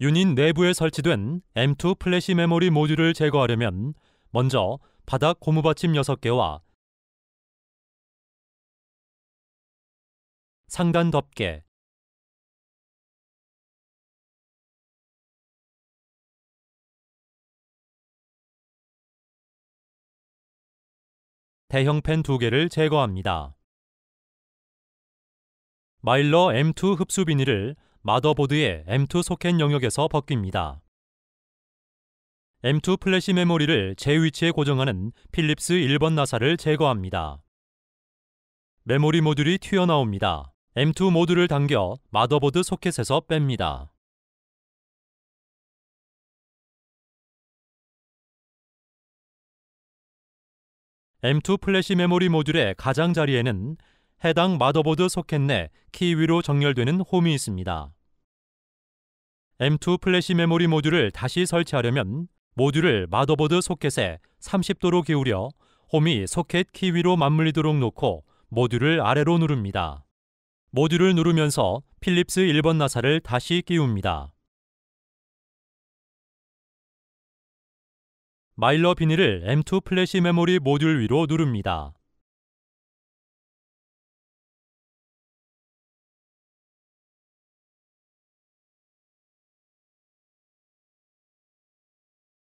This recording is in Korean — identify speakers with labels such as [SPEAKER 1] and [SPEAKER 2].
[SPEAKER 1] 유닛 내부에 설치된 M2 플래시 메모리 모듈을 제거하려면 먼저 바닥 고무받침 6개와
[SPEAKER 2] 상단 덮개, 대형 펜 2개를 제거합니다.
[SPEAKER 1] 마일러 M2 흡수 비닐을 마더보드의 M2 소켓 영역에서 벗깁니다. M2 플래시 메모리를 제 위치에 고정하는 필립스 1번 나사를 제거합니다. 메모리 모듈이 튀어나옵니다. M2 모듈을 당겨 마더보드 소켓에서 뺍니다. M2 플래시 메모리 모듈의 가장자리에는 해당 마더보드 소켓 내 키 위로 정렬되는 홈이 있습니다. M2 플래시 메모리 모듈을 다시 설치하려면 모듈을 마더보드 소켓에 30도로 기울여 홈이 소켓 키 위로 맞물리도록 놓고 모듈을 아래로 누릅니다. 모듈을 누르면서 필립스 1번 나사를 다시 끼웁니다.
[SPEAKER 2] 마일러 비닐을 M2 플래시 메모리 모듈 위로 누릅니다.